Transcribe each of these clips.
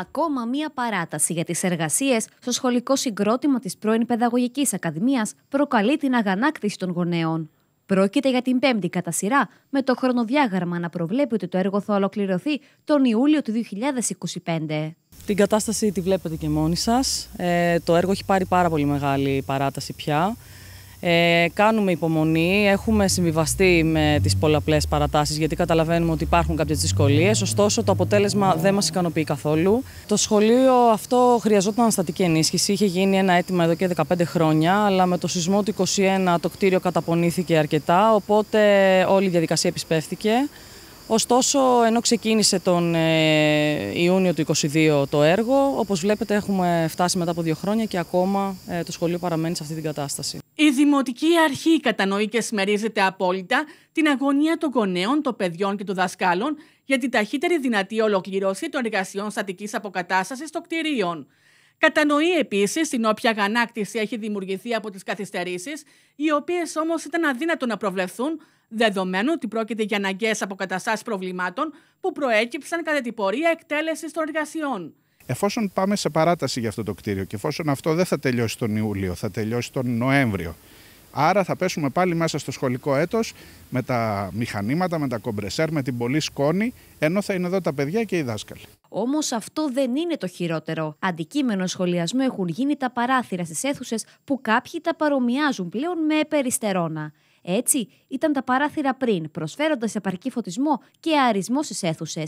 ακόμα μία παράταση για τις εργασίες στο σχολικό συγκρότημα της πρώην Παιδαγωγικής Ακαδημίας προκαλεί την αγανάκτηση των γονέων. Πρόκειται για την πέμπτη κατά σειρά, με το χρονοδιάγραμμα να προβλέπει ότι το έργο θα ολοκληρωθεί τον Ιούλιο του 2025. Την κατάσταση τη βλέπετε και μόνοι σας. Ε, το έργο έχει πάρει πάρα πολύ μεγάλη παράταση πια. Ε, κάνουμε υπομονή, έχουμε συμβιβαστεί με τις πολλαπλές παρατάσεις γιατί καταλαβαίνουμε ότι υπάρχουν κάποιες δυσκολίες, ωστόσο το αποτέλεσμα δεν μας ικανοποιεί καθόλου. Το σχολείο αυτό χρειαζόταν αναστατική ενίσχυση, είχε γίνει ένα αίτημα εδώ και 15 χρόνια, αλλά με το σεισμό του 21 το κτίριο καταπονήθηκε αρκετά, οπότε όλη η διαδικασία επισπεύθηκε Ωστόσο, ενώ ξεκίνησε τον ε, Ιούνιο του 2022 το έργο, όπως βλέπετε έχουμε φτάσει μετά από δύο χρόνια και ακόμα ε, το σχολείο παραμένει σε αυτή την κατάσταση. Η Δημοτική Αρχή κατανοεί και συμμερίζεται απόλυτα την αγωνία των γονέων, των παιδιών και των δασκάλων για την ταχύτερη δυνατή ολοκληρώση των εργασιών στατικής αποκατάστασης των κτηρίων. Κατανοεί επίσης την όποια γανάκτηση έχει δημιουργηθεί από τις καθυστερήσεις, οι οποίες όμως ήταν αδύνατο να προβλεφθούν δεδομένου ότι πρόκειται για αναγκαίες αποκαταστάσεις προβλημάτων που προέκυψαν κατά την πορεία εκτέλεσης των εργασιών. Εφόσον πάμε σε παράταση για αυτό το κτίριο και εφόσον αυτό δεν θα τελειώσει τον Ιούλιο, θα τελειώσει τον Νοέμβριο. Άρα θα πέσουμε πάλι μέσα στο σχολικό έτος με τα μηχανήματα, με τα κομπρεσέρ, με την πολλή σκόνη, ενώ θα είναι εδώ τα παιδιά και οι δάσκαλοι. Όμως αυτό δεν είναι το χειρότερο. Αντικείμενο σχολιασμού έχουν γίνει τα παράθυρα στις αίθουσες που κάποιοι τα παρομοιάζουν πλέον με περιστερώνα. Έτσι, ήταν τα παράθυρα πριν, προσφέροντας επαρκή φωτισμό και αρισμό στις αίθουσες.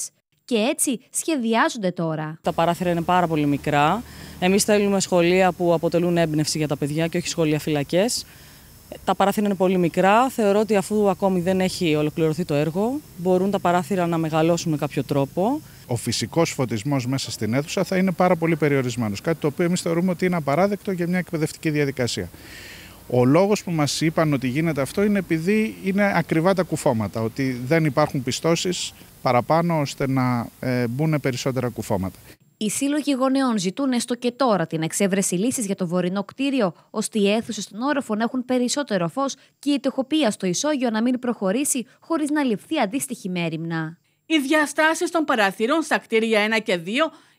Και έτσι σχεδιάζονται τώρα. Τα παράθυρα είναι πάρα πολύ μικρά. Εμείς θέλουμε σχολεία που αποτελούν έμπνευση για τα παιδιά και όχι σχολεία φυλακές. Τα παράθυρα είναι πολύ μικρά. Θεωρώ ότι αφού ακόμη δεν έχει ολοκληρωθεί το έργο, μπορούν τα παράθυρα να μεγαλώσουν με κάποιο τρόπο. Ο φυσικός φωτισμός μέσα στην αίθουσα θα είναι πάρα πολύ περιορισμένος. Κάτι το οποίο εμείς θεωρούμε ότι είναι απαράδεκτο για μια εκπαιδευτική διαδικασία. Ο λόγος που μας είπαν ότι γίνεται αυτό είναι επειδή είναι ακριβά τα κουφώματα, ότι δεν υπάρχουν πιστώσεις παραπάνω ώστε να ε, μπουν περισσότερα κουφώματα. Οι σύλλογοι γονέων ζητούν έστω και τώρα την εξέβρεση λύσης για το βορεινό κτίριο, ώστε οι αίθουσες των όροφων έχουν περισσότερο φως και η τεχοπία στο ισόγειο να μην προχωρήσει χωρίς να ληφθεί αντίστοιχη μέρημνα. Οι διαστάσεις των παραθύρων στα κτίρια 1 και 2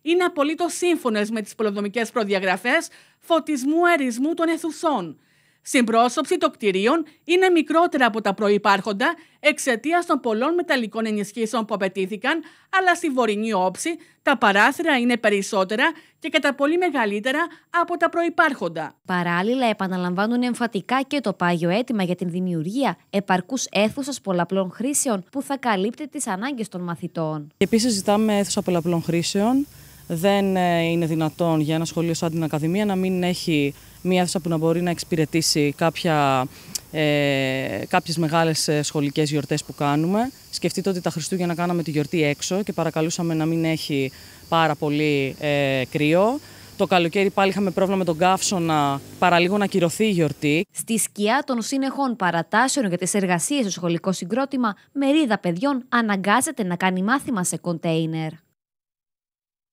είναι απολύτως σύμφωνες με τις πολεοδομικές προδιαγραφές φωτισμού αερισμού των αιθουσών. Συμπρόσωψη των κτηρίων είναι μικρότερα από τα προϋπάρχοντα εξαιτίας των πολλών μεταλλικών ενισχύσεων που απαιτήθηκαν, αλλά στη βορεινή όψη τα παράθυρα είναι περισσότερα και κατά πολύ μεγαλύτερα από τα προϋπάρχοντα. Παράλληλα, επαναλαμβάνουν εμφατικά και το πάγιο αίτημα για την δημιουργία επαρκούς αίθουσας πολλαπλών χρήσεων που θα καλύπτει τις ανάγκες των μαθητών. Επίσης, ζητάμε αίθουσα πολλαπλών χρήσεων δεν ε, είναι δυνατόν για ένα σχολείο σαν την Ακαδημία να μην έχει μία αίθουσα που να μπορεί να εξυπηρετήσει κάποια, ε, κάποιες μεγάλες ε, σχολικές γιορτές που κάνουμε. Σκεφτείτε ότι τα Χριστούγεννα κάναμε τη γιορτή έξω και παρακαλούσαμε να μην έχει πάρα πολύ ε, κρύο. Το καλοκαίρι πάλι είχαμε πρόβλημα με τον καύσωνα, παραλίγο να κυρωθεί η γιορτή. Στη σκιά των συνεχών παρατάσεων για τις εργασίες στο σχολικό συγκρότημα, μερίδα παιδιών αναγκάζεται να κάνει μάθημα σε κοντέινερ.